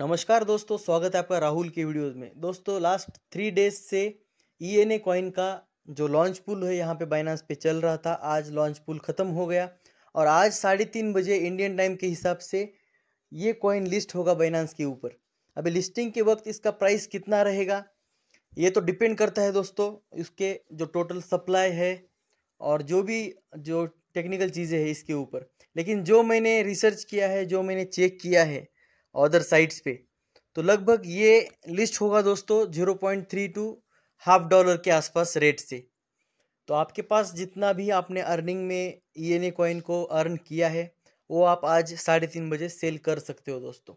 नमस्कार दोस्तों स्वागत है आपका राहुल के वीडियोस में दोस्तों लास्ट थ्री डेज से ई एन ए कॉइन का जो लॉन्च पुल है यहाँ पे बाइनांस पे चल रहा था आज लॉन्च पुल ख़त्म हो गया और आज साढ़े तीन बजे इंडियन टाइम के हिसाब से ये कॉइन लिस्ट होगा बाइनांस के ऊपर अभी लिस्टिंग के वक्त इसका प्राइस कितना रहेगा ये तो डिपेंड करता है दोस्तों इसके जो टोटल सप्लाई है और जो भी जो टेक्निकल चीज़ें है इसके ऊपर लेकिन जो मैंने रिसर्च किया है जो मैंने चेक किया है अदर साइट्स पे तो लगभग ये लिस्ट होगा दोस्तों zero point three two half dollar के आसपास रेट से तो आपके पास जितना भी आपने अर्निंग में ई एन ए कॉइन को अर्न किया है वो आप आज साढ़े तीन बजे सेल कर सकते हो दोस्तों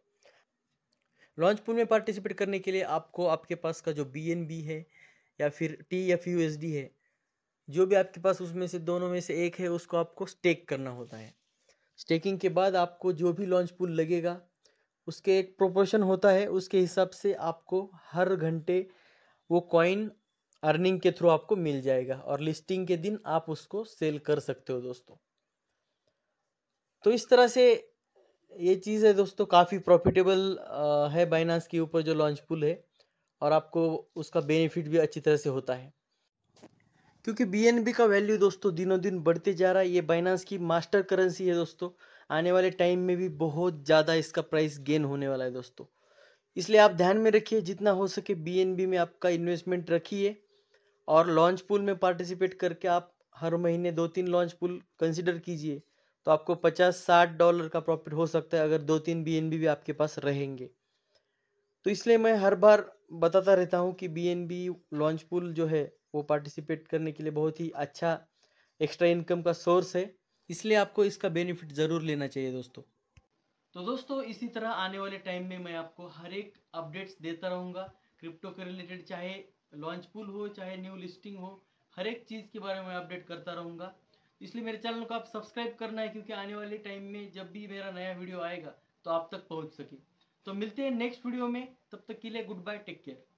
लॉन्च पूल में पार्टिसिपेट करने के लिए आपको आपके पास का जो बी एन बी है या फिर T F U S D है जो भी आपके पास उसमें से दोनों में से एक है उसको आपको स्टेक करना होता है स्टेकिंग के बाद आपको जो भी लॉन्च पूल लगेगा उसके एक प्रोपोर्शन होता है उसके हिसाब से आपको हर घंटे वो कॉइन अर्निंग के थ्रू आपको मिल जाएगा और लिस्टिंग के दिन आप उसको सेल कर सकते हो दोस्तों तो इस तरह से ये चीज़ है दोस्तों काफ़ी प्रॉफिटेबल है बाइनास के ऊपर जो लॉन्च पुल है और आपको उसका बेनिफिट भी अच्छी तरह से होता है क्योंकि बी का वैल्यू दोस्तों दिनों दिन बढ़ते जा रहा है ये बाइनास की मास्टर करेंसी है दोस्तों आने वाले टाइम में भी बहुत ज़्यादा इसका प्राइस गेन होने वाला है दोस्तों इसलिए आप ध्यान में रखिए जितना हो सके बी में आपका इन्वेस्टमेंट रखिए और लॉन्च पुल में पार्टिसिपेट करके आप हर महीने दो तीन लॉन्च पुल कंसिडर कीजिए तो आपको पचास साठ डॉलर का प्रॉफिट हो सकता है अगर दो तीन बी भी आपके पास रहेंगे तो इसलिए मैं हर बार बताता रहता हूँ कि बी एन लॉन्च लॉन्चपुल जो है वो पार्टिसिपेट करने के लिए बहुत ही अच्छा एक्स्ट्रा इनकम का सोर्स है इसलिए आपको इसका बेनिफिट ज़रूर लेना चाहिए दोस्तों तो दोस्तों इसी तरह आने वाले टाइम में मैं आपको हर एक अपडेट्स देता रहूँगा क्रिप्टो के रिलेटेड चाहे लॉन्च पुल हो चाहे न्यू लिस्टिंग हो हर एक चीज़ के बारे में अपडेट करता रहूँगा इसलिए मेरे चैनल को आप सब्सक्राइब करना है क्योंकि आने वाले टाइम में जब भी मेरा नया वीडियो आएगा तो आप तक पहुँच सके तो मिलते हैं नेक्स्ट वीडियो में तब तक के लिए गुड बाय टेक केयर